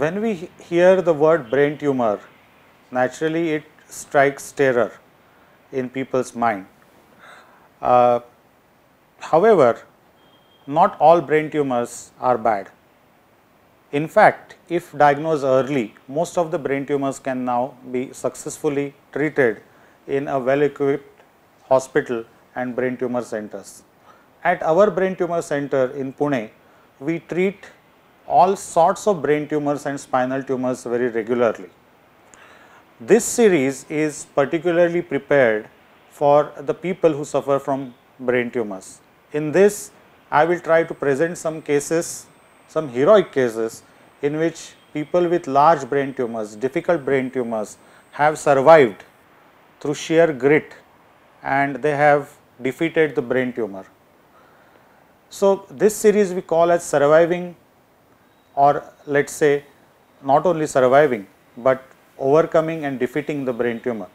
When we hear the word brain tumor, naturally it strikes terror in people's mind. Uh, however, not all brain tumors are bad. In fact, if diagnosed early, most of the brain tumors can now be successfully treated in a well equipped hospital and brain tumor centers. At our brain tumor center in Pune, we treat all sorts of brain tumors and spinal tumors very regularly. This series is particularly prepared for the people who suffer from brain tumors. In this, I will try to present some cases, some heroic cases in which people with large brain tumors, difficult brain tumors have survived through sheer grit and they have defeated the brain tumor. So, this series we call as surviving or let us say not only surviving, but overcoming and defeating the brain tumor.